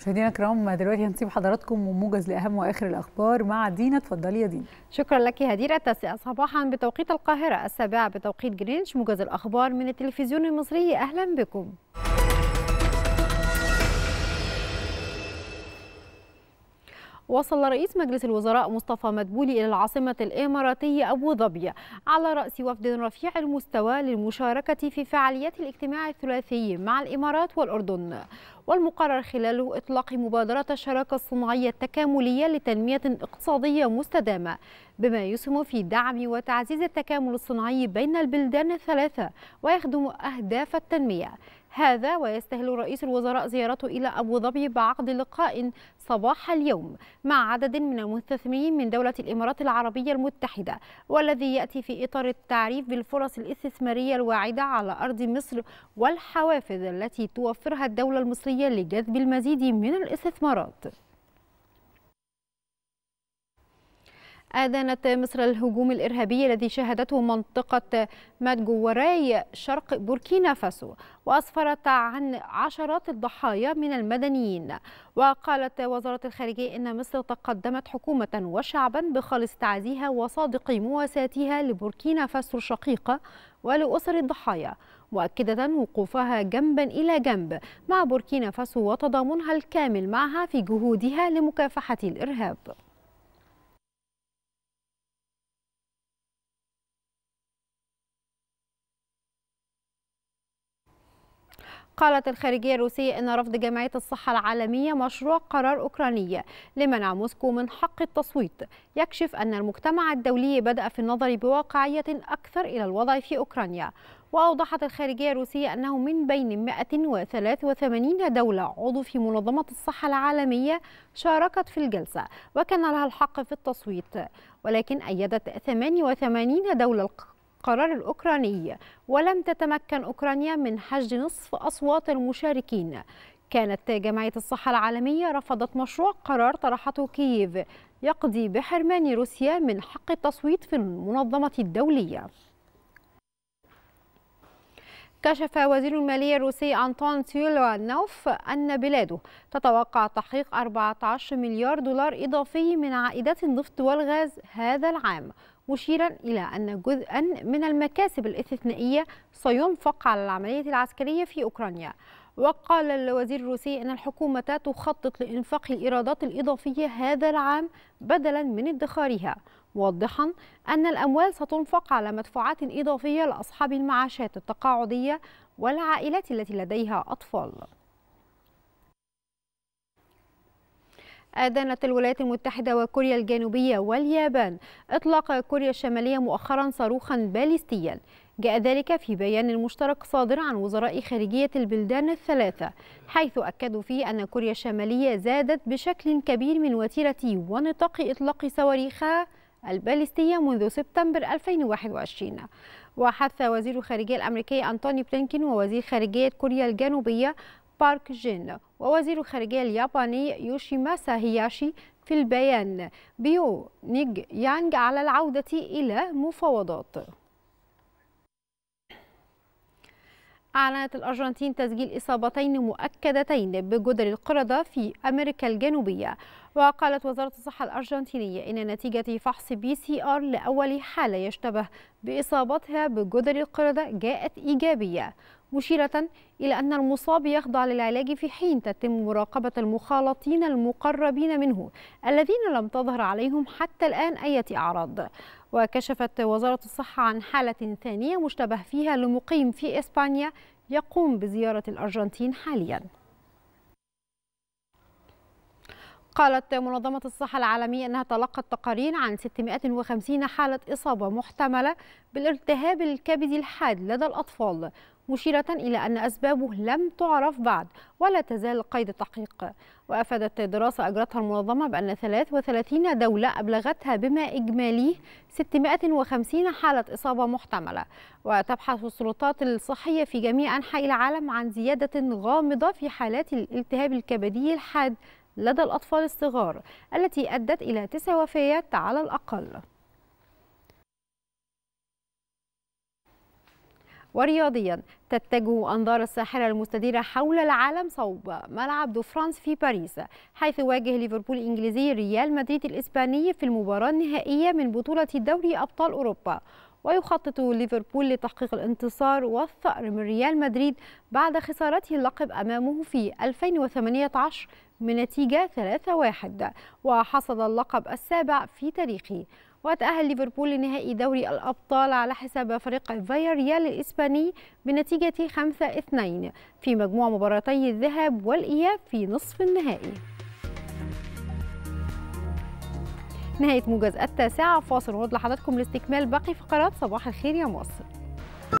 مشاهدينا الكرام دلوقتي هنسيب حضراتكم وموجز لاهم واخر الاخبار مع دينا اتفضلي يا دينا شكرا لك يا هديره التاسعه صباحا بتوقيت القاهره السابعه بتوقيت جرينتش موجز الاخبار من التلفزيون المصري اهلا بكم وصل رئيس مجلس الوزراء مصطفى مدبولي إلى العاصمة الإماراتية أبو ظبي على رأس وفد رفيع المستوى للمشاركة في فعاليات الاجتماع الثلاثي مع الإمارات والأردن والمقرر خلاله إطلاق مبادرة الشراكة الصناعية التكاملية لتنمية اقتصادية مستدامة بما يسهم في دعم وتعزيز التكامل الصناعي بين البلدان الثلاثة ويخدم أهداف التنمية هذا ويستهل رئيس الوزراء زيارته إلى أبو ظبي بعقد لقاء صباح اليوم مع عدد من المستثمرين من دولة الإمارات العربية المتحدة والذي يأتي في إطار التعريف بالفرص الاستثمارية الواعدة على أرض مصر والحوافز التي توفرها الدولة المصرية لجذب المزيد من الاستثمارات آذنت مصر الهجوم الإرهابي الذي شهدته منطقة مادجو وراي شرق بوركينا فاسو وأسفرت عن عشرات الضحايا من المدنيين وقالت وزارة الخارجية إن مصر تقدمت حكومة وشعبا بخالص تعزيها وصادق مواساتها لبوركينا فاسو الشقيقة ولأسر الضحايا مؤكدة وقوفها جنبا إلى جنب مع بوركينا فاسو وتضامنها الكامل معها في جهودها لمكافحة الإرهاب قالت الخارجية الروسية أن رفض جمعية الصحة العالمية مشروع قرار أوكراني لمنع موسكو من حق التصويت يكشف أن المجتمع الدولي بدأ في النظر بواقعية أكثر إلى الوضع في أوكرانيا وأوضحت الخارجية الروسية أنه من بين 183 دولة عضو في منظمة الصحة العالمية شاركت في الجلسة وكان لها الحق في التصويت ولكن أيدت 88 دولة قرار الأوكراني ولم تتمكن أوكرانيا من حشد نصف أصوات المشاركين كانت جمعية الصحة العالمية رفضت مشروع قرار طرحته كييف يقضي بحرمان روسيا من حق التصويت في المنظمة الدولية كشف وزير المالية الروسي أنطون سيولوانوف أن بلاده تتوقع تحقيق 14 مليار دولار إضافي من عائدات النفط والغاز هذا العام مشيرا إلى أن جزءا من المكاسب الاستثنائية سينفق على العملية العسكرية في أوكرانيا وقال الوزير الروسي أن الحكومة تخطط لإنفاق الإيرادات الإضافية هذا العام بدلا من ادخارها موضحا أن الأموال ستنفق على مدفوعات إضافية لأصحاب المعاشات التقاعدية والعائلات التي لديها أطفال أدانت الولايات المتحدة وكوريا الجنوبية واليابان إطلاق كوريا الشمالية مؤخرا صاروخا باليستيا جاء ذلك في بيان مشترك صادر عن وزراء خارجية البلدان الثلاثة حيث أكدوا فيه أن كوريا الشمالية زادت بشكل كبير من وتيرة ونطاق إطلاق صواريخها الباليستية منذ سبتمبر 2021 وحث وزير الخارجية الأمريكية أنتوني بلينكين ووزير خارجية كوريا الجنوبية بارك جين ووزير الخارجية الياباني يوشيماسا هياشي في البيان بيو نيج يانج على العودة إلى مفاوضات أعلنت الأرجنتين تسجيل إصابتين مؤكدتين بجدر القردة في أمريكا الجنوبية وقالت وزارة الصحة الأرجنتينية إن نتيجة فحص بي سي آر لأول حالة يشتبه بإصابتها بجدر القردة جاءت إيجابية مشيرة إلى أن المصاب يخضع للعلاج في حين تتم مراقبة المخالطين المقربين منه الذين لم تظهر عليهم حتى الآن أي أعراض وكشفت وزارة الصحة عن حالة ثانية مشتبه فيها لمقيم في إسبانيا يقوم بزيارة الأرجنتين حالياً قالت منظمة الصحة العالمية أنها تلقت تقارير عن 650 حالة إصابة محتملة بالالتهاب الكبدي الحاد لدى الأطفال مشيرة إلى أن أسبابه لم تعرف بعد ولا تزال قيد التحقيق وأفادت دراسة أجرتها المنظمة بأن 33 دولة أبلغتها بما إجمالي 650 حالة إصابة محتملة وتبحث السلطات الصحية في جميع أنحاء العالم عن زيادة غامضة في حالات الالتهاب الكبدي الحاد لدى الأطفال الصغار التي أدت إلى تسع وفيات على الأقل ورياضيا تتجه أنظار الساحرة المستديرة حول العالم صوب ملعب دو فرانس في باريس حيث واجه ليفربول الإنجليزي ريال مدريد الإسباني في المباراة النهائية من بطولة دوري أبطال أوروبا ويخطط ليفربول لتحقيق الانتصار والثأر من ريال مدريد بعد خسارته اللقب أمامه في 2018 بنتيجة 3-1 وحصد اللقب السابع في تاريخه وتأهل ليفربول لنهائي دوري الأبطال على حساب فريق فياريال الإسباني بنتيجة 5-2 في مجموع مباراتي الذهاب والإياب في نصف النهائي نهايه موجز التاسعه فاصل ونرد لحضراتكم لاستكمال باقي فقرات صباح الخير يا مصر